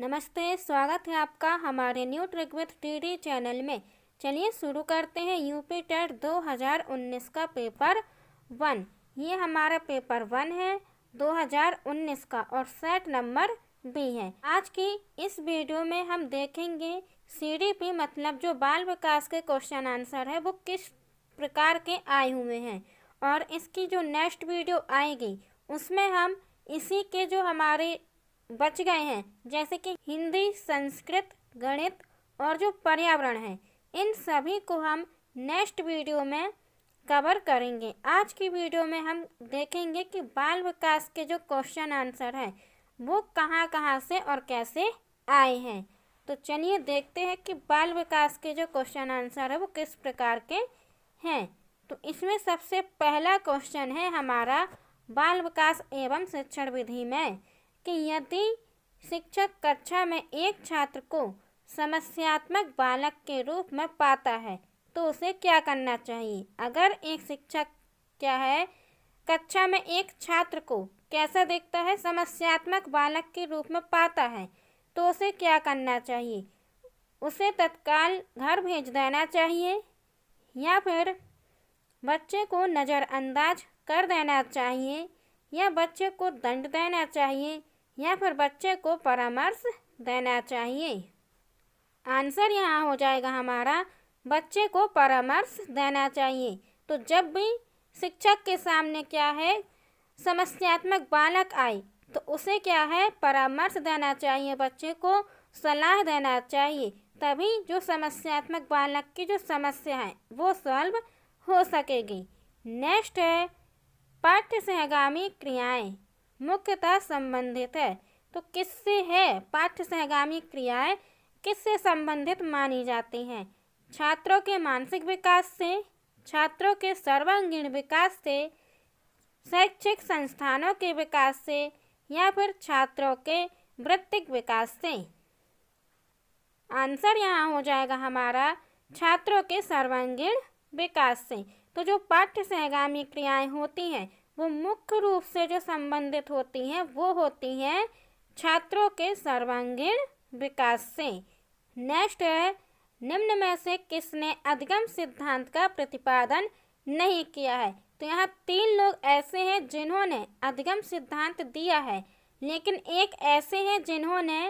नमस्ते स्वागत है आपका हमारे new trick with T channel में चलिए शुरू करते हैं यूपी टेट 2019 का पेपर वन ये हमारा पेपर वन है 2019 का और सेट नंबर बी है आज की इस वीडियो में हम देखेंगे सी मतलब जो बाल विकास के क्वेश्चन आंसर है वो किस प्रकार के आए हुए हैं और इसकी जो नेक्स्ट वीडियो आएगी उसमें हम इसी के जो हमारे बच गए हैं जैसे कि हिंदी संस्कृत गणित और जो पर्यावरण है इन सभी को हम नेक्स्ट वीडियो में कवर करेंगे आज की वीडियो में हम देखेंगे कि बाल विकास के जो क्वेश्चन आंसर हैं वो कहाँ कहाँ से और कैसे आए हैं तो चलिए देखते हैं कि बाल विकास के जो क्वेश्चन आंसर है वो किस प्रकार के हैं तो इसमें सबसे पहला क्वेश्चन है हमारा बाल विकास एवं शिक्षण विधि में कि यदि शिक्षक कक्षा में एक छात्र को समस्यात्मक बालक के रूप में पाता है तो उसे क्या करना चाहिए अगर एक शिक्षक क्या है कक्षा में एक छात्र को कैसा देखता है समस्यात्मक बालक के रूप में पाता है तो उसे क्या करना चाहिए उसे तत्काल घर भेज देना चाहिए या फिर बच्चे को नज़रअंदाज कर देना चाहिए या बच्चे को दंड देना चाहिए या फिर बच्चे को परामर्श देना चाहिए आंसर यहाँ हो जाएगा हमारा बच्चे को परामर्श देना चाहिए तो जब भी शिक्षक के सामने क्या है समस्यात्मक बालक आए तो उसे क्या है परामर्श देना चाहिए बच्चे को सलाह देना चाहिए तभी जो समस्यात्मक बालक की जो समस्या है वो सॉल्व हो सकेगी नेक्स्ट है पाठ्य सहगामी क्रियाएं मुख्यतः संबंधित है तो किससे है पाठ्य सहगामी क्रियाएं किससे संबंधित मानी जाती हैं छात्रों के मानसिक विकास से छात्रों के सर्वांगीण विकास से शैक्षिक संस्थानों के विकास से या फिर छात्रों के वृत्तिक विकास से आंसर यहाँ हो जाएगा हमारा छात्रों के सर्वांगीण विकास से तो जो पाठ्य सहगामी क्रियाएं होती हैं वो मुख्य रूप से जो संबंधित होती हैं वो होती हैं छात्रों के सर्वांगीण विकास से नेक्स्ट है निम्न में से किसने अधिगम सिद्धांत का प्रतिपादन नहीं किया है तो यहाँ तीन लोग ऐसे हैं जिन्होंने अधिगम सिद्धांत दिया है लेकिन एक ऐसे हैं जिन्होंने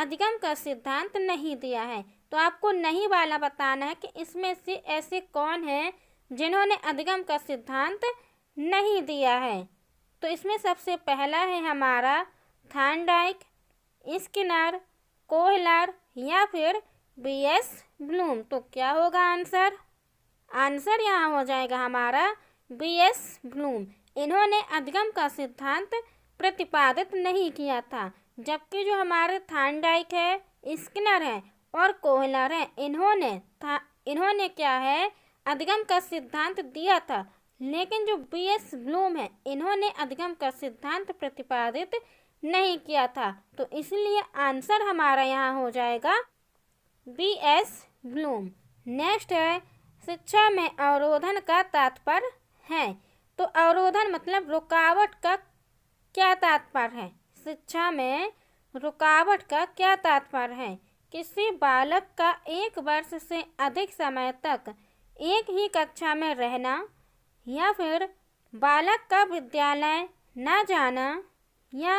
अधिगम का सिद्धांत नहीं दिया है तो आपको नहीं वाला बताना है कि इसमें से ऐसे कौन हैं जिन्होंने अधिगम का सिद्धांत नहीं दिया है तो इसमें सबसे पहला है हमारा थानडाइक स्किनर कोहलर या फिर बी एस ब्लूम तो क्या होगा आंसर आंसर यहाँ हो जाएगा हमारा बी एस ब्लूम इन्होंने अधिगम का सिद्धांत प्रतिपादित नहीं किया था जबकि जो हमारे थानडाइक है स्किनर है और कोहलर है इन्होंने था इन्होंने क्या है अधिगम का सिद्धांत दिया था लेकिन जो बी एस ब्लूम है इन्होंने अधिगम का सिद्धांत प्रतिपादित नहीं किया था तो इसलिए आंसर हमारा यहाँ हो जाएगा बी एस ब्लूम नेक्स्ट है शिक्षा में अवरोधन का तात्पर्य है तो अवरोधन मतलब रुकावट का क्या तात्पर्य है शिक्षा में रुकावट का क्या तात्पर्य है किसी बालक का एक वर्ष से अधिक समय तक एक ही कक्षा में रहना या फिर बालक का विद्यालय न जाना या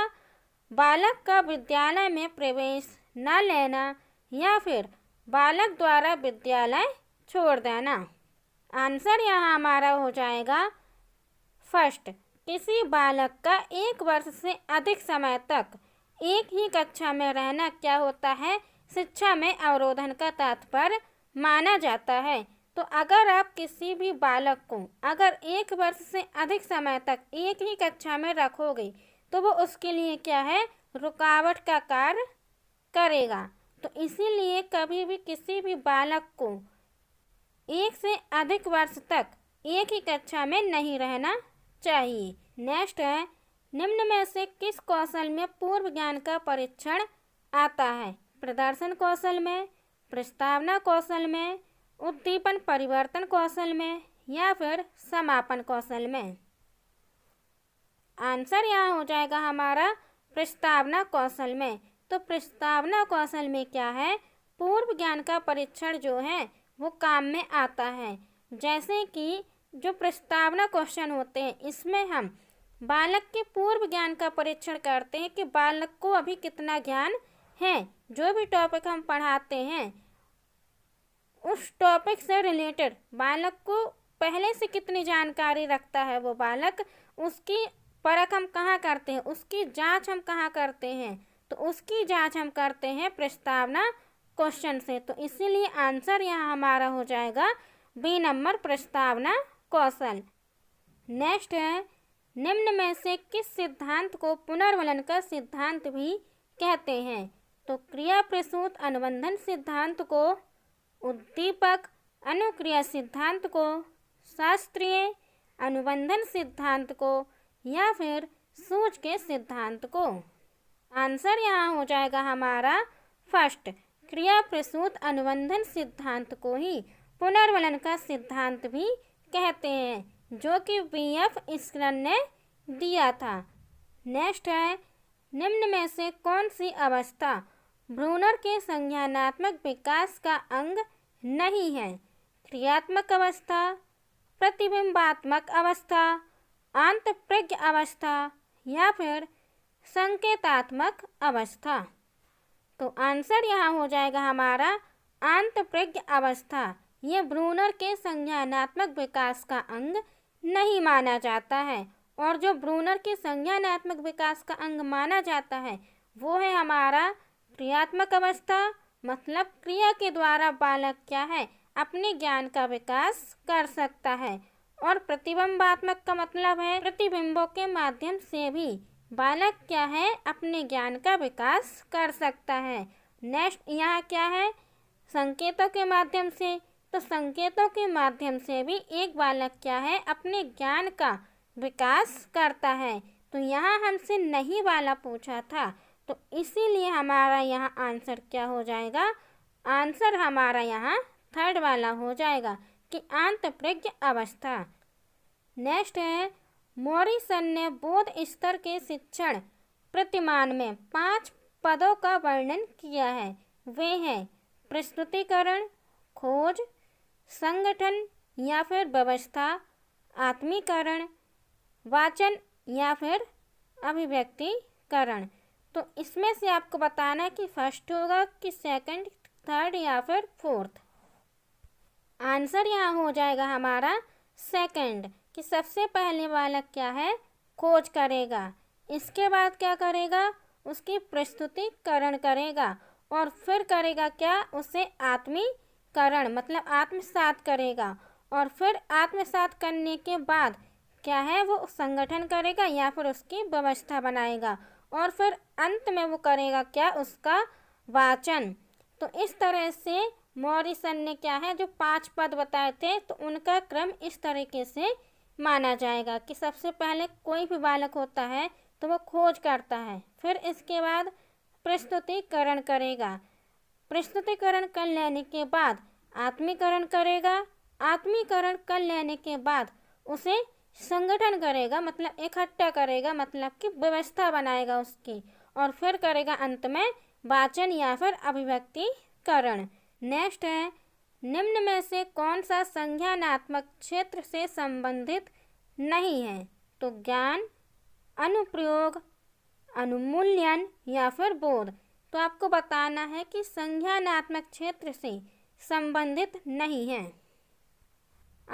बालक का विद्यालय में प्रवेश न लेना या फिर बालक द्वारा विद्यालय छोड़ देना आंसर यहाँ हमारा हो जाएगा फर्स्ट किसी बालक का एक वर्ष से अधिक समय तक एक ही कक्षा में रहना क्या होता है शिक्षा में अवरोधन का तात्पर्य माना जाता है तो अगर आप किसी भी बालक को अगर एक वर्ष से अधिक समय तक एक ही कक्षा में रखोगे तो वो उसके लिए क्या है रुकावट का कार्य करेगा तो इसीलिए कभी भी किसी भी बालक को एक से अधिक वर्ष तक एक ही कक्षा में नहीं रहना चाहिए नेक्स्ट है निम्न में से किस कौशल में पूर्व ज्ञान का परीक्षण आता है प्रदर्शन कौशल में प्रस्तावना कौशल में उद्दीपन परिवर्तन कौशल में या फिर समापन कौशल में आंसर यहाँ हो जाएगा हमारा प्रस्तावना कौशल में तो प्रस्तावना कौशल में क्या है पूर्व ज्ञान का परीक्षण जो है वो काम में आता है जैसे कि जो प्रस्तावना क्वेश्चन होते हैं इसमें हम बालक के पूर्व ज्ञान का परीक्षण करते हैं कि बालक को अभी कितना ज्ञान है जो भी टॉपिक हम पढ़ाते हैं उस टॉपिक से रिलेटेड बालक को पहले से कितनी जानकारी रखता है वो बालक उसकी परख हम कहाँ करते हैं उसकी जांच हम कहाँ करते हैं तो उसकी जांच हम करते हैं प्रस्तावना क्वेश्चन से तो इसीलिए आंसर यहाँ हमारा हो जाएगा बी नंबर प्रस्तावना कौशल नेक्स्ट है निम्न में से किस सिद्धांत को पुनर्वलन का सिद्धांत भी कहते हैं तो क्रिया प्रसूत अनुबंधन सिद्धांत को उद्दीपक अनुक्रिया सिद्धांत को शास्त्रीय अनुबंधन सिद्धांत को या फिर सूच के सिद्धांत को आंसर यहाँ हो जाएगा हमारा फर्स्ट क्रिया प्रसूत अनुबंधन सिद्धांत को ही पुनर्वलन का सिद्धांत भी कहते हैं जो कि बी एफ स्क्रन ने दिया था नेक्स्ट है निम्न में से कौन सी अवस्था भ्रूणर के संज्ञानात्मक विकास का अंग नहीं है क्रियात्मक अवस्था प्रतिबिंबात्मक अवस्था आंतप्रज्ञ अवस्था या फिर संकेतात्मक अवस्था तो आंसर यहाँ हो जाएगा हमारा आंतप्रज्ञ अवस्था ये भ्रूणर के संज्ञानात्मक विकास का अंग नहीं माना जाता है और जो भ्रूणर के संज्ञानात्मक विकास का अंग माना जाता है वो है हमारा क्रियात्मक अवस्था मतलब क्रिया के द्वारा बालक क्या है अपने ज्ञान का विकास कर सकता है और प्रतिबिंबात्मक का मतलब है प्रतिबिंबों के माध्यम से भी बालक क्या है अपने ज्ञान का विकास कर सकता है नेक्स्ट यहाँ क्या है संकेतों के माध्यम से तो संकेतों के माध्यम से भी एक बालक क्या है अपने ज्ञान का विकास करता है तो यहाँ हमसे नहीं वाला पूछा था तो इसीलिए हमारा यहाँ आंसर क्या हो जाएगा आंसर हमारा यहाँ थर्ड वाला हो जाएगा कि अंत प्रज्ञ अवस्था नेक्स्ट है मॉरिसन ने बोध स्तर के शिक्षण प्रतिमान में पांच पदों का वर्णन किया है वे हैं प्रस्तुतिकरण खोज संगठन या फिर व्यवस्था आत्मीकरण वाचन या फिर अभिव्यक्तिकरण तो इसमें से आपको बताना है कि फर्स्ट होगा कि सेकंड थर्ड या फिर फोर्थ आंसर यहाँ हो जाएगा हमारा सेकंड कि सबसे पहले वाला क्या है खोज करेगा इसके बाद क्या करेगा उसकी प्रस्तुतिकरण करेगा और फिर करेगा क्या उसे आत्मीकरण मतलब आत्मसात करेगा और फिर आत्मसात करने के बाद क्या है वो संगठन करेगा या फिर उसकी व्यवस्था बनाएगा और फिर अंत में वो करेगा क्या उसका वाचन तो इस तरह से मॉरिसन ने क्या है जो पांच पद बताए थे तो उनका क्रम इस तरीके से माना जाएगा कि सबसे पहले कोई भी बालक होता है तो वो खोज करता है फिर इसके बाद प्रस्तुतिकरण करेगा प्रस्तुतिकरण कर लेने के बाद आत्मीकरण करेगा आत्मीकरण कर लेने के बाद उसे संगठन करेगा मतलब इकट्ठा करेगा मतलब कि व्यवस्था बनाएगा उसकी और फिर करेगा अंत में वाचन या फिर अभिव्यक्तिकरण नेक्स्ट है निम्न में से कौन सा संज्ञानात्मक क्षेत्र से संबंधित नहीं है तो ज्ञान अनुप्रयोग अनुमूल्यन या फिर बोध तो आपको बताना है कि संज्ञानात्मक क्षेत्र से संबंधित नहीं है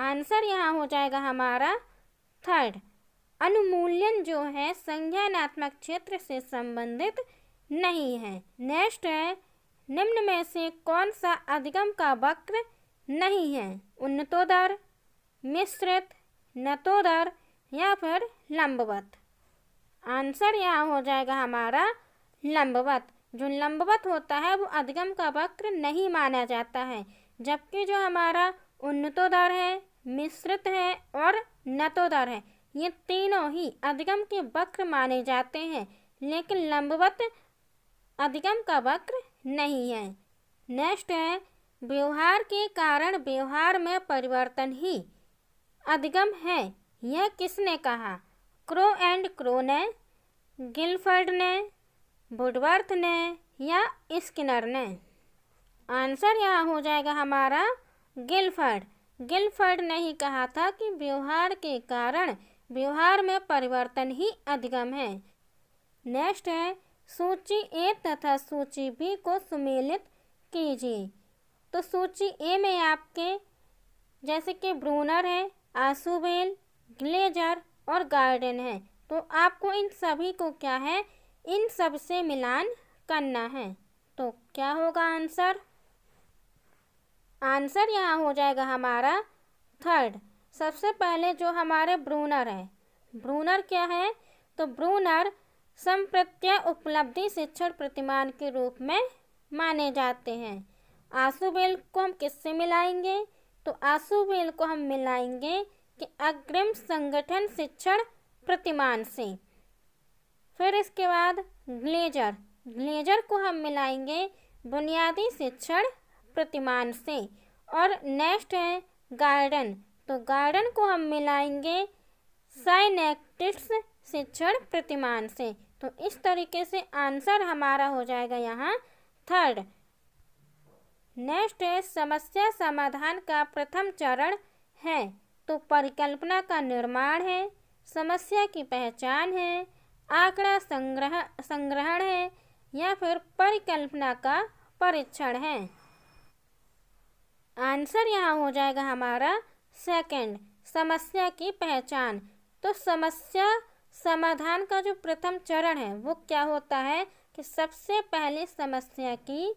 आंसर यहाँ हो जाएगा हमारा थर्ड अनुमूल्यन जो है संज्ञानात्मक क्षेत्र से संबंधित नहीं है नेक्स्ट है निम्न में से कौन सा अधिगम का वक्र नहीं है उन्नतोदर मिश्रित नतोदर या फिर लंबवत आंसर यहाँ हो जाएगा हमारा लंबवत जो लंबवत होता है वो अधिगम का वक्र नहीं माना जाता है जबकि जो हमारा उन्नतोदर है मिश्रित है और नतोदर है ये तीनों ही अधिगम के वक्र माने जाते हैं लेकिन लंबवत अधिगम का वक्र नहीं है नेक्स्ट है व्यवहार के कारण व्यवहार में परिवर्तन ही अधिगम है यह किसने कहा क्रो एंड क्रो ने गिलफर्ड ने बुडवर्थ ने या स्किनर ने आंसर यहाँ हो जाएगा हमारा गिलफर्ड गिलफर्ड ने ही कहा था कि व्यवहार के कारण व्यवहार में परिवर्तन ही अधिगम है नेक्स्ट है सूची ए तथा सूची बी को सुमेलित कीजिए तो सूची ए में आपके जैसे कि ब्रूनर है आसूबेल ग्लेजर और गार्डन है तो आपको इन सभी को क्या है इन सब से मिलान करना है तो क्या होगा आंसर आंसर यहाँ हो जाएगा हमारा थर्ड सबसे पहले जो हमारे ब्रूनर है ब्रूनर क्या है तो ब्रूनर संप्रत्यय उपलब्धि शिक्षण प्रतिमान के रूप में माने जाते हैं बेल को हम किससे मिलाएंगे तो बेल को हम मिलाएंगे कि अग्रिम संगठन शिक्षण प्रतिमान से फिर इसके बाद ग्लेजर ग्लेजर को हम मिलाएंगे बुनियादी शिक्षण प्रतिमान से और नेक्स्ट है गार्डन तो गार्डन को हम मिलाएंगे साइनेक्टिक्स शिक्षण प्रतिमान से तो इस तरीके से आंसर हमारा हो जाएगा यहाँ थर्ड नेक्स्ट है समस्या समाधान का प्रथम चरण है तो परिकल्पना का निर्माण है समस्या की पहचान है आंकड़ा संग्रह संग्रहण है या फिर परिकल्पना का परीक्षण है आंसर यहाँ हो जाएगा हमारा सेकंड समस्या की पहचान तो समस्या समाधान का जो प्रथम चरण है वो क्या होता है कि सबसे पहले समस्या की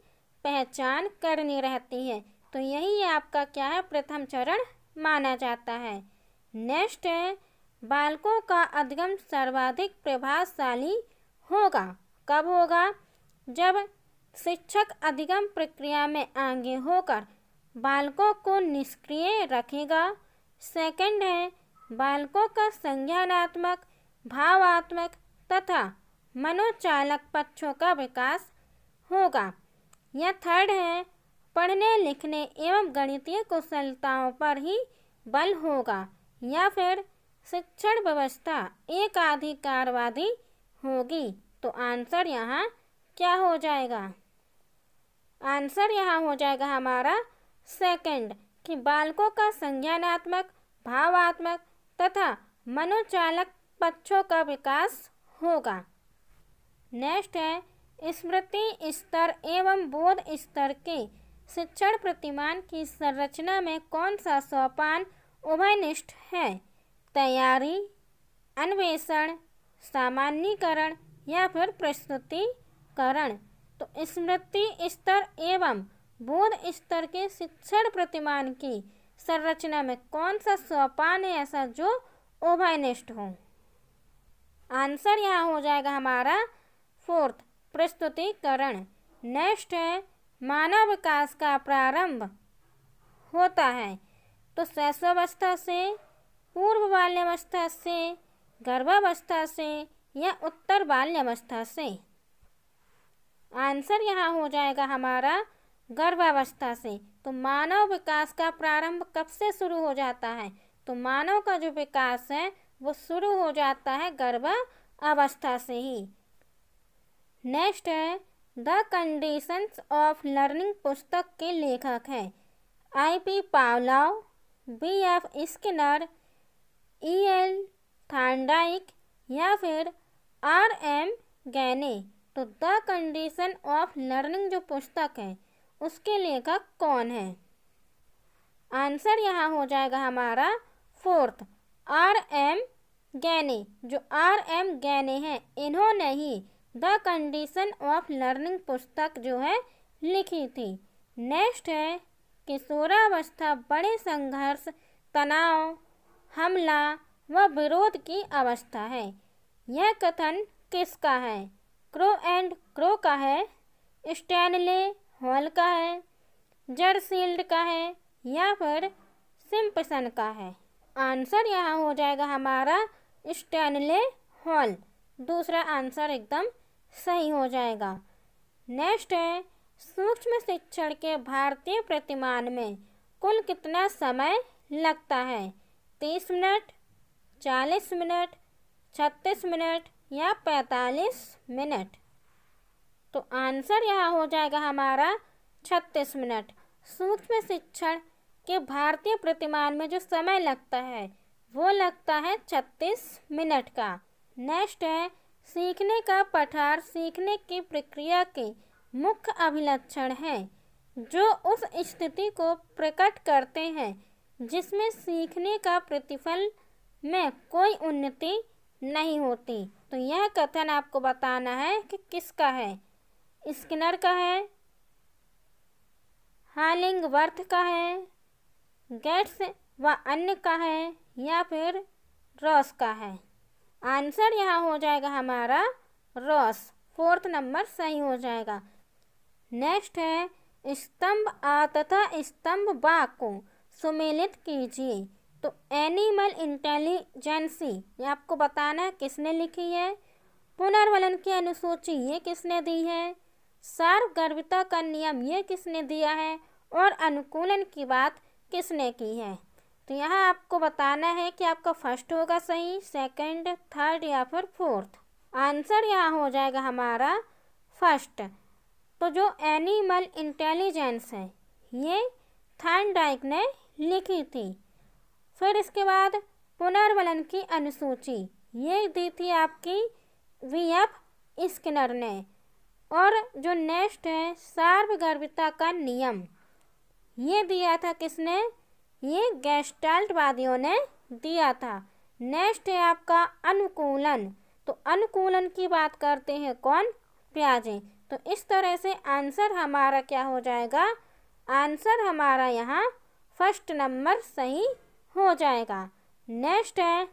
पहचान करनी रहती है तो यही आपका क्या है प्रथम चरण माना जाता है नेक्स्ट है बालकों का अधिगम सर्वाधिक प्रभावशाली होगा कब होगा जब शिक्षक अधिगम प्रक्रिया में आगे होकर बालकों को निष्क्रिय रखेगा सेकंड है बालकों का संज्ञानात्मक भावात्मक तथा मनोचालक पक्षों का विकास होगा यह थर्ड है पढ़ने लिखने एवं गणितीय कुशलताओं पर ही बल होगा या फिर शिक्षण व्यवस्था एकाधिकारवादी होगी तो आंसर यहाँ क्या हो जाएगा आंसर यहाँ हो जाएगा हमारा सेकंड कि बालकों का संज्ञानात्मक भावात्मक तथा मनोचालक पक्षों का विकास होगा नेक्स्ट है स्मृति स्तर एवं बोध स्तर के शिक्षण प्रतिमान की संरचना में कौन सा सोपान उभयनिष्ठ है तैयारी अन्वेषण सामान्यकरण या फिर प्रस्तुतिकरण तो स्मृति स्तर एवं बोध स्तर के शिक्षण प्रतिमान की संरचना में कौन सा सोपान है ऐसा जो ओभानिष्ठ हो आंसर यहाँ हो जाएगा हमारा फोर्थ प्रस्तुतिकरण नेक्स्ट है मानव विकास का प्रारंभ होता है तो शैशवावस्था से पूर्व बाल्यावस्था से गर्भावस्था से या उत्तर बाल्यावस्था से आंसर यहाँ हो जाएगा हमारा गर्भावस्था से तो मानव विकास का प्रारंभ कब से शुरू हो जाता है तो मानव का जो विकास है वो शुरू हो जाता है गर्भा अवस्था से ही नेक्स्ट है द कंडीशंस ऑफ लर्निंग पुस्तक के लेखक हैं I P Pavlov B F Skinner E L Thorndike या फिर आर एम गैने तो द कंडीशन ऑफ लर्निंग जो पुस्तक है उसके लेखक कौन है आंसर यहाँ हो जाएगा हमारा फोर्थ आर एम गैने जो आर एम गैने हैं इन्होंने ही द कंडीशन ऑफ लर्निंग पुस्तक जो है लिखी थी नेक्स्ट है किशोरावस्था बड़े संघर्ष तनाव हमला व विरोध की अवस्था है यह कथन किसका है क्रो एंड क्रो का है स्टैनले हॉल का है जर्सील्ड का है या फिर सिम्पसन का है आंसर यहाँ हो जाएगा हमारा स्टैनले हॉल दूसरा आंसर एकदम सही हो जाएगा नेक्स्ट है सूक्ष्म शिक्षण के भारतीय प्रतिमान में कुल कितना समय लगता है तीस मिनट चालीस मिनट छत्तीस मिनट या पैंतालीस मिनट तो आंसर यहाँ हो जाएगा हमारा छत्तीस मिनट सूक्ष्म शिक्षण के भारतीय प्रतिमान में जो समय लगता है वो लगता है छत्तीस मिनट का नेक्स्ट है सीखने का पठार सीखने की प्रक्रिया के मुख्य अभिलक्षण हैं जो उस स्थिति को प्रकट करते हैं जिसमें सीखने का प्रतिफल में कोई उन्नति नहीं होती तो यह कथन आपको बताना है कि किसका है स्किनर का है हालिंग वर्थ का है गेट्स व अन्य का है या फिर रॉस का है आंसर यहाँ हो जाएगा हमारा रॉस फोर्थ नंबर सही हो जाएगा नेक्स्ट है स्तंभ आ तथा स्तंभ बा को सुमेलित कीजिए तो एनिमल इंटेलिजेंसी ये आपको बताना है किसने लिखी है पुनर्वलन की अनुसूची ये किसने दी है सार्वगर्भिता का नियम ये किसने दिया है और अनुकूलन की बात किसने की है तो यहाँ आपको बताना है कि आपका फर्स्ट होगा सही सेकंड, थर्ड या फिर फोर्थ आंसर यहाँ हो जाएगा हमारा फर्स्ट तो जो एनिमल इंटेलिजेंस है ये थर्नडाइक ने लिखी थी फिर इसके बाद पुनर्वलन की अनुसूची ये दी थी आपकी वी एफ स्किनर ने और जो नेक्स्ट है सार्वगर्भिता का नियम ये दिया था किसने ये गैस्टाल्टवादियों ने दिया था नेक्स्ट है आपका अनुकूलन तो अनुकूलन की बात करते हैं कौन प्याजे तो इस तरह से आंसर हमारा क्या हो जाएगा आंसर हमारा यहाँ फर्स्ट नंबर सही हो जाएगा नेक्स्ट है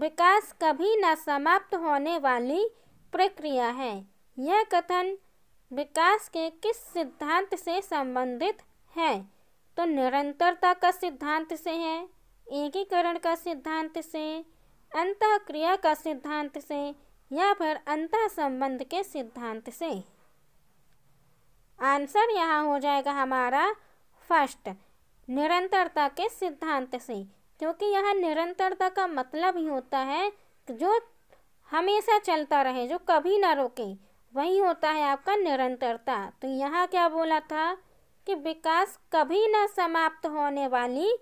विकास कभी न समाप्त होने वाली प्रक्रिया है यह कथन विकास के किस सिद्धांत से संबंधित है तो निरंतरता का सिद्धांत से है एकीकरण का सिद्धांत से अंत क्रिया का सिद्धांत से या फिर अंत संबंध के सिद्धांत से आंसर यहाँ हो जाएगा हमारा फर्स्ट निरंतरता के सिद्धांत से क्योंकि यह निरंतरता का मतलब ही होता है जो हमेशा चलता रहे जो कभी ना रोके वही होता है आपका निरंतरता तो यहाँ क्या बोला था कि विकास कभी ना समाप्त होने वाली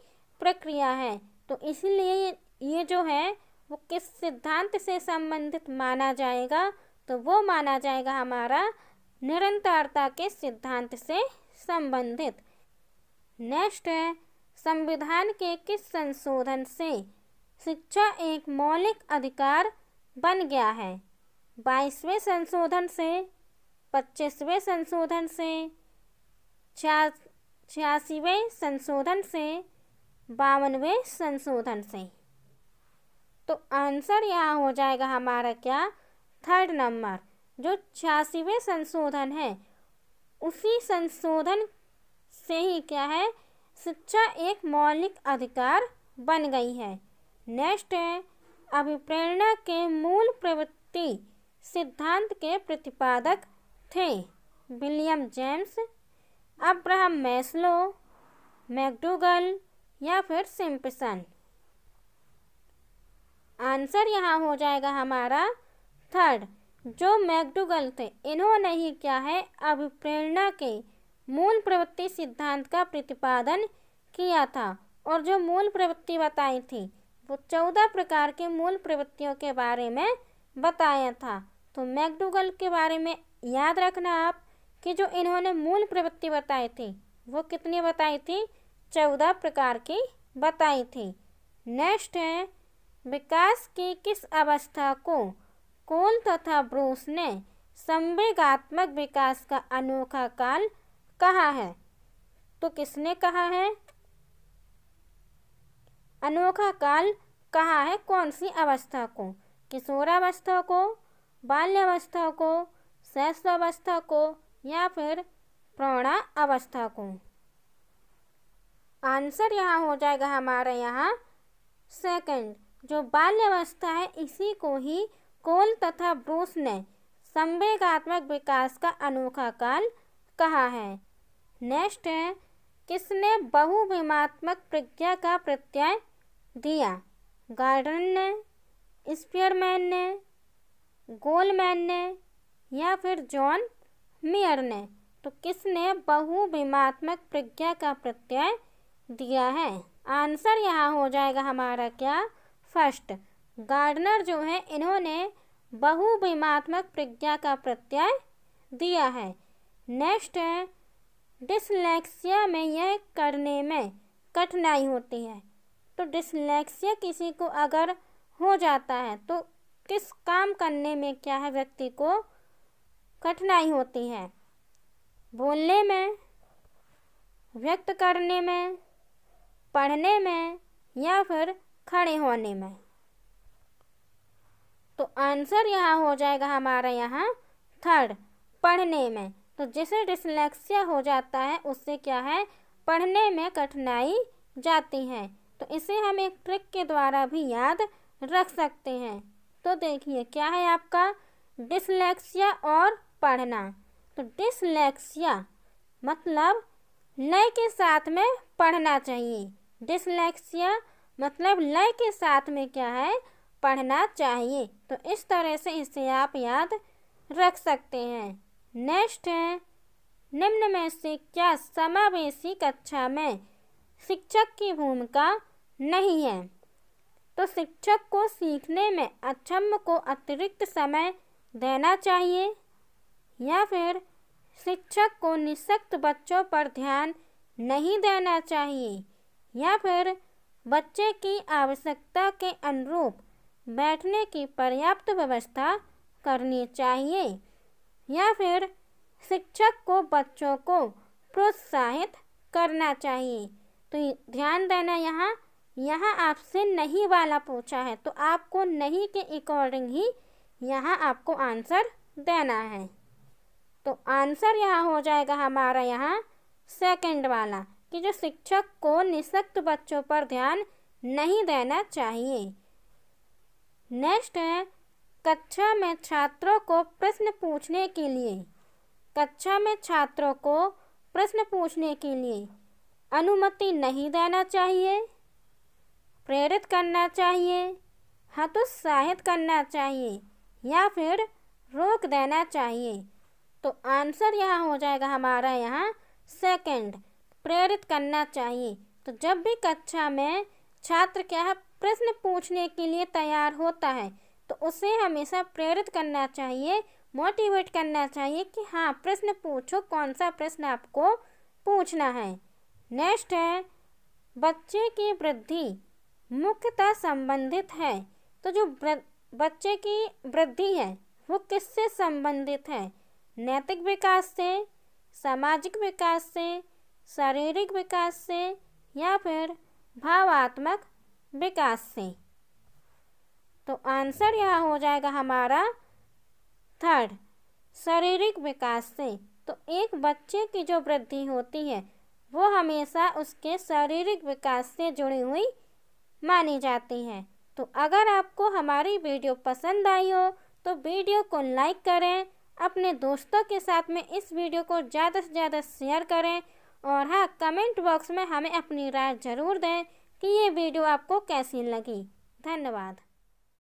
प्रक्रिया है तो इसलिए ये जो है वो किस सिद्धांत से संबंधित माना जाएगा तो वो माना जाएगा हमारा निरंतरता के सिद्धांत से संबंधित नेक्स्ट है संविधान के किस संशोधन से शिक्षा एक मौलिक अधिकार बन गया है बाईसवें संशोधन से पच्चीसवें संशोधन से छिया छियासीवें संशोधन से बावनवें संशोधन से तो आंसर यहाँ हो जाएगा हमारा क्या थर्ड नंबर जो छियासीवें संशोधन है उसी संशोधन से ही क्या है शिक्षा एक मौलिक अधिकार बन गई है नेक्स्ट है अभिप्रेरणा के मूल प्रवृत्ति सिद्धांत के प्रतिपादक थे William James Abraham Maslow McDougall या फिर सिम्पसन आंसर यहाँ हो जाएगा हमारा थर्ड जो मैकडूगल थे इन्होंने ही क्या है अभिप्रेरणा के मूल प्रवृत्ति सिद्धांत का प्रतिपादन किया था और जो मूल प्रवृत्ति बताई थी वो चौदह प्रकार के मूल प्रवृत्तियों के बारे में बताया था तो मैकडूगल के बारे में याद रखना आप कि जो इन्होंने मूल प्रवृत्ति बताई थी वो कितनी बताई थी चौदह प्रकार की बताई थी नेक्स्ट है विकास की किस अवस्था को कोल तथा ब्रूस ने संवेगात्मक विकास का अनोखा काल कहा है तो किसने कहा है अनोखा काल कहा है कौन सी अवस्था को किशोरावस्था को बाल्यावस्था को शैशवावस्था को या फिर प्रौणा अवस्था को आंसर यहाँ हो जाएगा हमारे यहाँ सेकंड जो बाल्यावस्था है इसी को ही कोल तथा ब्रूस ने संवेगात्मक विकास का अनोखा काल कहा है नेक्स्ट है किसने बहुविमात्मक प्रज्ञा का प्रत्यय दिया गार्डन ने स्पियरमैन ने गोलमैन ने या फिर जॉन मियर ने तो किसने बहुविमात्मक प्रज्ञा का प्रत्यय दिया है आंसर यहाँ हो जाएगा हमारा क्या फर्स्ट गार्डनर जो है इन्होंने बहुविमात्मक प्रज्ञा का प्रत्यय दिया है नेक्स्ट है डिसलेक्सिया में यह करने में कठिनाई होती है तो डिसलेक्सिया किसी को अगर हो जाता है तो किस काम करने में क्या है व्यक्ति को कठिनाई होती है बोलने में व्यक्त करने में पढ़ने में या फिर खड़े होने में तो आंसर यहाँ हो जाएगा हमारा यहाँ थर्ड पढ़ने में तो जिसे डिसलेक्सिया हो जाता है उससे क्या है पढ़ने में कठिनाई जाती है तो इसे हम एक ट्रिक के द्वारा भी याद रख सकते हैं तो देखिए क्या है आपका डिसलेक्सिया और पढ़ना तो डिसलेक्सिया मतलब लय के साथ में पढ़ना चाहिए डिसलेक्सिया मतलब लय के साथ में क्या है पढ़ना चाहिए तो इस तरह से इसे आप याद रख सकते हैं नेक्स्ट है निम्न में से क्या समावेशी कक्षा में शिक्षक की भूमिका नहीं है तो शिक्षक को सीखने में अक्षम को अतिरिक्त समय देना चाहिए या फिर शिक्षक को निशक्त बच्चों पर ध्यान नहीं देना चाहिए या फिर बच्चे की आवश्यकता के अनुरूप बैठने की पर्याप्त व्यवस्था करनी चाहिए या फिर शिक्षक को बच्चों को प्रोत्साहित करना चाहिए तो ध्यान देना यहाँ यहाँ आपसे नहीं वाला पूछा है तो आपको नहीं के अकॉर्डिंग ही यहाँ आपको आंसर देना है तो आंसर यहाँ हो जाएगा हमारा यहाँ सेकंड वाला कि जो शिक्षक को निशक्त बच्चों पर ध्यान नहीं देना चाहिए नेक्स्ट है कक्षा में छात्रों को प्रश्न पूछने के लिए कक्षा में छात्रों को प्रश्न पूछने के लिए अनुमति नहीं देना चाहिए प्रेरित करना चाहिए हतोत्साहित करना चाहिए या फिर रोक देना चाहिए तो आंसर यहाँ हो जाएगा हमारा यहाँ सेकंड प्रेरित करना चाहिए तो जब भी कक्षा में छात्र क्या है प्रश्न पूछने के लिए तैयार होता है तो उसे हमेशा प्रेरित करना चाहिए मोटिवेट करना चाहिए कि हाँ प्रश्न पूछो कौन सा प्रश्न आपको पूछना है नेक्स्ट है बच्चे की वृद्धि मुख्यतः संबंधित है तो जो बच्चे की वृद्धि है वो किससे संबंधित है नैतिक विकास से सामाजिक विकास से शारीरिक विकास से या फिर भावात्मक विकास से तो आंसर यह हो जाएगा हमारा थर्ड शारीरिक विकास से तो एक बच्चे की जो वृद्धि होती है वो हमेशा उसके शारीरिक विकास से जुड़ी हुई मानी जाती हैं तो अगर आपको हमारी वीडियो पसंद आई हो तो वीडियो को लाइक करें अपने दोस्तों के साथ में इस वीडियो को ज़्यादा से ज़्यादा शेयर करें और हाँ कमेंट बॉक्स में हमें अपनी राय ज़रूर दें कि ये वीडियो आपको कैसी लगी धन्यवाद